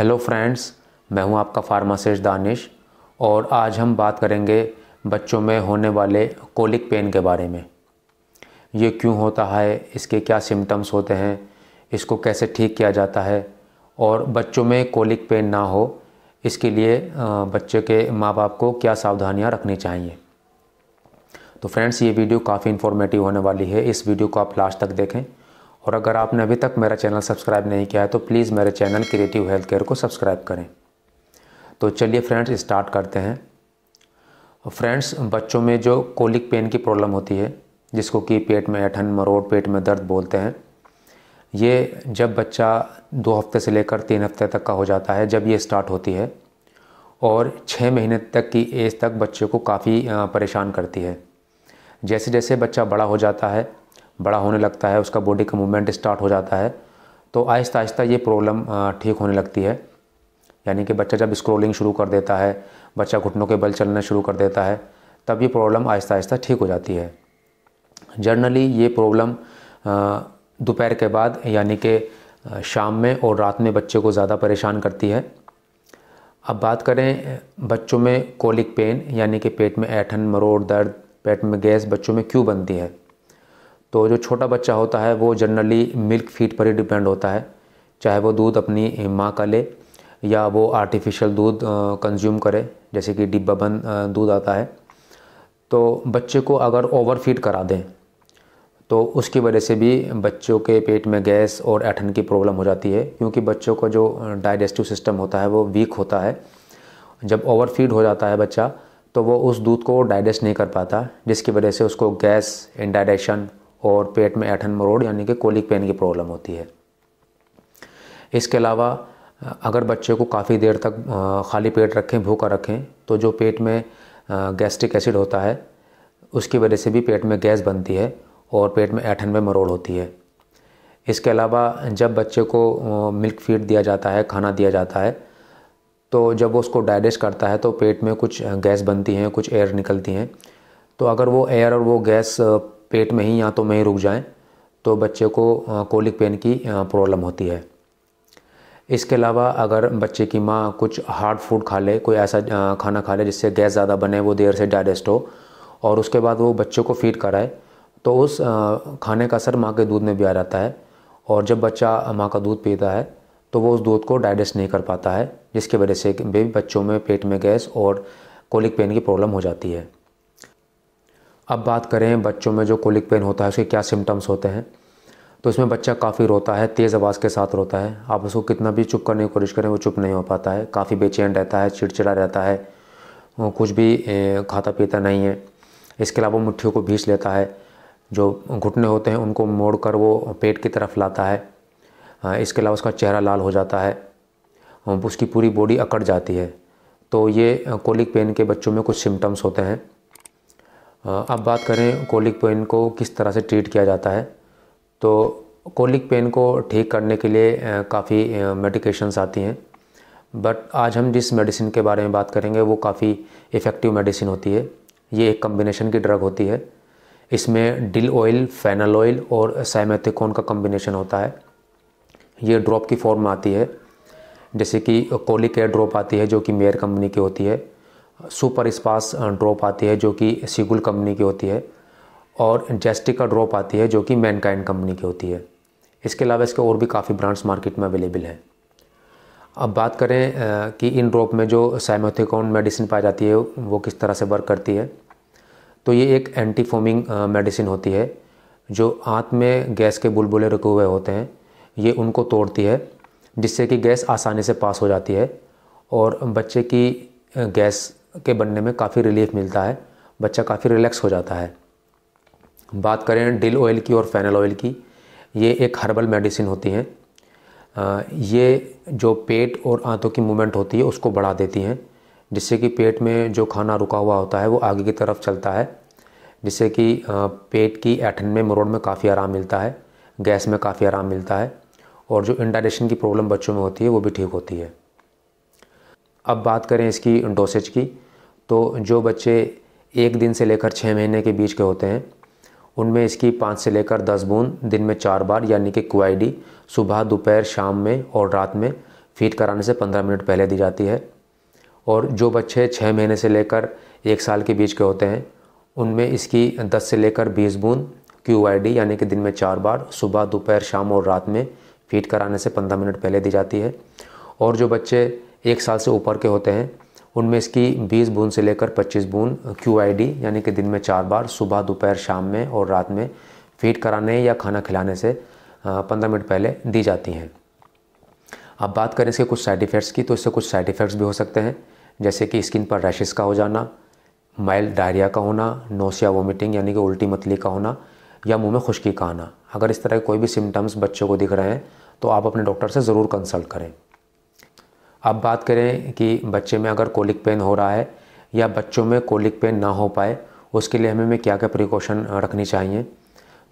hello friends मैं हूं आपका फार्मासिस्ट दानिश और आज हम बात करेंगे बच्चों में होने वाले कोलिक पेन के बारे में ये क्यों होता है इसके क्या सिम्टम्स होते हैं इसको कैसे ठीक किया जाता है और बच्चों में कोलिक पेन ना हो इसके लिए बच्चे के माँ बाप को क्या सावधानियाँ रखनी चाहिए तो फ्रेंड्स ये वीडियो काफ़ी इन्फॉर्मेटिव होने वाली है इस वीडियो को आप लास्ट तक देखें और अगर आपने अभी तक मेरा चैनल सब्सक्राइब नहीं किया है तो प्लीज़ मेरे चैनल क्रिएटिव हेल्थ केयर को सब्सक्राइब करें तो चलिए फ्रेंड्स स्टार्ट करते हैं फ्रेंड्स बच्चों में जो कोलिक पेन की प्रॉब्लम होती है जिसको कि पेट में ऐठन मरोड़ पेट में दर्द बोलते हैं ये जब बच्चा दो हफ्ते से लेकर तीन हफ्ते तक का हो जाता है जब ये स्टार्ट होती है और छः महीने तक की एज तक बच्चे को काफ़ी परेशान करती है जैसे जैसे बच्चा बड़ा हो जाता है बड़ा होने लगता है उसका बॉडी का मूवमेंट स्टार्ट हो जाता है तो आहिस्ता आहिस्ता ये प्रॉब्लम ठीक होने लगती है यानी कि बच्चा जब स्क्रोलिंग शुरू कर देता है बच्चा घुटनों के बल चलना शुरू कर देता है तब ये प्रॉब्लम आहिस्ता आहिस्ता ठीक हो जाती है जर्नली ये प्रॉब्लम दोपहर के बाद यानी कि शाम में और रात में बच्चे को ज़्यादा परेशान करती है अब बात करें बच्चों में कोलिक पेन यानी कि पेट में ऐठन मरोड़ दर्द पेट में गैस बच्चों में क्यों बनती है तो जो छोटा बच्चा होता है वो जनरली मिल्क फीड पर ही डिपेंड होता है चाहे वो दूध अपनी माँ का ले या वो आर्टिफिशियल दूध कंज्यूम करे जैसे कि डिब्बा बंद दूध आता है तो बच्चे को अगर ओवर फीड करा दें तो उसकी वजह से भी बच्चों के पेट में गैस और ऐठन की प्रॉब्लम हो जाती है क्योंकि बच्चों का जो डाइजेस्टिव सिस्टम होता है वो वीक होता है जब ओवर फीड हो जाता है बच्चा तो वो उस दूध को डाइजेस्ट नहीं कर पाता जिसकी वजह से उसको गैस इंडाइजेशन और पेट में ऐठन मरोड़ यानी कि कोलिक पेन की प्रॉब्लम होती है इसके अलावा अगर बच्चे को काफ़ी देर तक खाली पेट रखें भूखा रखें तो जो पेट में गैस्ट्रिक एसिड होता है उसकी वजह से भी पेट में गैस बनती है और पेट में ऐठन में मरोड़ होती है इसके अलावा जब बच्चे को मिल्क फीड दिया जाता है खाना दिया जाता है तो जब वो उसको डाइजेस्ट करता है तो पेट में कुछ गैस बनती हैं कुछ एयर निकलती हैं तो अगर वो एयर और वो गैस पेट में ही या तो में रुक जाएँ तो बच्चे को कोलिक पेन की प्रॉब्लम होती है इसके अलावा अगर बच्चे की माँ कुछ हार्ड फूड खा ले कोई ऐसा खाना खा ले जिससे गैस ज़्यादा बने वो देर से डाइजेस्ट हो और उसके बाद वो बच्चे को फीड कराए तो उस खाने का असर माँ के दूध में भी आ जाता है और जब बच्चा माँ का दूध पीता है तो वो उस दूध को डाइजेस्ट नहीं कर पाता है जिसकी वजह से बेबी बच्चों में पेट में गैस और कोलिक पेन की प्रॉब्लम हो जाती है अब बात करें बच्चों में जो कोलिक पेन होता है उसके क्या सिम्टम्स होते हैं तो इसमें बच्चा काफ़ी रोता है तेज़ आवाज़ के साथ रोता है आप उसको कितना भी चुप करने की कोशिश करें वो चुप नहीं हो पाता है काफ़ी बेचैन रहता है चिड़चिड़ा रहता है कुछ भी खाता पीता नहीं है इसके अलावा मुठ्ठियों को भीस लेता है जो घुटने होते हैं उनको मोड़ कर वो पेट की तरफ लाता है इसके अलावा उसका चेहरा लाल हो जाता है उसकी पूरी बॉडी अकड़ जाती है तो ये कोलिक पेन के बच्चों में कुछ सिम्टम्स होते हैं अब बात करें कोलिक पेन को किस तरह से ट्रीट किया जाता है तो कोलिक पेन को ठीक करने के लिए काफ़ी मेडिकेशंस आती हैं बट आज हम जिस मेडिसिन के बारे में बात करेंगे वो काफ़ी इफ़ेक्टिव मेडिसिन होती है ये एक कम्बिनेशन की ड्रग होती है इसमें डिल ऑयल फैनल ऑयल और साइमेथिकोन का कम्बिनेशन होता है ये ड्रॉप की फॉर्म आती है जैसे कि कोलिक एयर ड्रॉप आती है जो कि मेयर कंपनी की होती है सुपर इस्पास ड्रॉप आती है जो कि सिगुल कंपनी की होती है और जेस्टिका ड्रॉप आती है जो कि मैनकाइंड कंपनी की होती है इसके अलावा इसके और भी काफ़ी ब्रांड्स मार्केट में अवेलेबल हैं अब बात करें कि इन ड्रॉप में जो साइमोथिकॉन मेडिसिन पाई जाती है वो किस तरह से वर्क करती है तो ये एक एंटी फोमिंग मेडिसिन होती है जो आँत में गैस के बुलबुले रुके हुए होते हैं ये उनको तोड़ती है जिससे कि गैस आसानी से पास हो जाती है और बच्चे की गैस के बनने में काफ़ी रिलीफ मिलता है बच्चा काफ़ी रिलैक्स हो जाता है बात करें डिल ऑयल की और फैनल ऑयल की ये एक हर्बल मेडिसिन होती हैं ये जो पेट और आंतों की मूवमेंट होती है उसको बढ़ा देती हैं जिससे कि पेट में जो खाना रुका हुआ होता है वो आगे की तरफ चलता है जिससे कि पेट की ऐठन में मरोड़ में काफ़ी आराम मिलता है गैस में काफ़ी आराम मिलता है और जो इंडाइजेशन की प्रॉब्लम बच्चों में होती है वो भी ठीक होती है अब बात करें इसकी डोसेज की तो जो बच्चे एक दिन से लेकर छः महीने के बीच के होते हैं उनमें इसकी पाँच से लेकर दस बूंद दिन में चार बार यानी कि क्वाइडी सुबह दोपहर शाम में और रात में फीड कराने से पंद्रह मिनट पहले दी जाती है और जो बच्चे छः महीने से लेकर एक साल के बीच के होते हैं उनमें इसकी दस से लेकर बीस बूंद क्यू आई यानी कि दिन में चार बार सुबह दोपहर शाम और रात में फीड कराने से पंद्रह मिनट पहले दी जाती है और जो बच्चे एक साल से ऊपर के होते हैं उनमें इसकी 20 बूंद से लेकर 25 बूंद क्यू यानी कि दिन में चार बार सुबह दोपहर शाम में और रात में फीड कराने या खाना खिलाने से पंद्रह मिनट पहले दी जाती हैं अब बात करें इसके कुछ साइड इफ़ेक्ट्स की तो इससे कुछ साइड इफ़ेक्ट्स भी हो सकते हैं जैसे कि स्किन पर रैशेज़ का हो जाना माइल्ड डायरिया का होना नोसिया वोमिटिंग यानी कि उल्टी मतली का होना या मुंह में खुश्की का आना अगर इस तरह के कोई भी सिम्टम्स बच्चों को दिख रहे हैं तो आप अपने डॉक्टर से ज़रूर कंसल्ट करें अब बात करें कि बच्चे में अगर कोलिक पेन हो रहा है या बच्चों में कोलिक पेन ना हो पाए उसके लिए हमें क्या क्या प्रिकॉशन रखनी चाहिए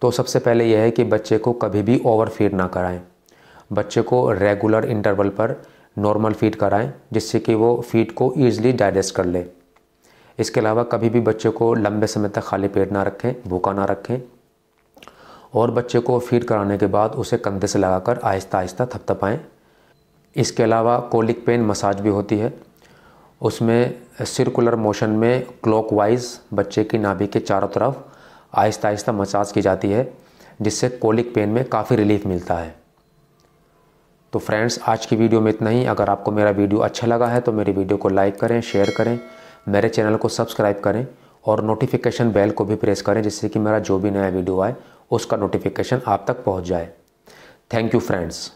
तो सबसे पहले यह है कि बच्चे को कभी भी ओवर फीड ना कराएं बच्चे को रेगुलर इंटरवल पर नॉर्मल फीड कराएं जिससे कि वो फीड को ईजिली डाइजेस्ट कर ले इसके अलावा कभी भी बच्चे को लंबे समय तक खाली पेट ना रखें भूखा ना रखें और बच्चे को फीड कराने के बाद उसे कंधे से लगाकर आहिस्ता आहिस्ता थपथपाएँ इसके अलावा कोलिक पेन मसाज भी होती है उसमें सर्कुलर मोशन में क्लॉकवाइज बच्चे की नाभि के चारों तरफ आहिस्ता आहिस्ता मसाज की जाती है जिससे कोलिक पेन में काफ़ी रिलीफ मिलता है तो फ्रेंड्स आज की वीडियो में इतना ही अगर आपको मेरा वीडियो अच्छा लगा है तो मेरी वीडियो को लाइक करें शेयर करें मेरे चैनल को सब्सक्राइब करें और नोटिफिकेशन बेल को भी प्रेस करें जिससे कि मेरा जो भी नया वीडियो आए उसका नोटिफिकेशन आप तक पहुंच जाए थैंक यू फ्रेंड्स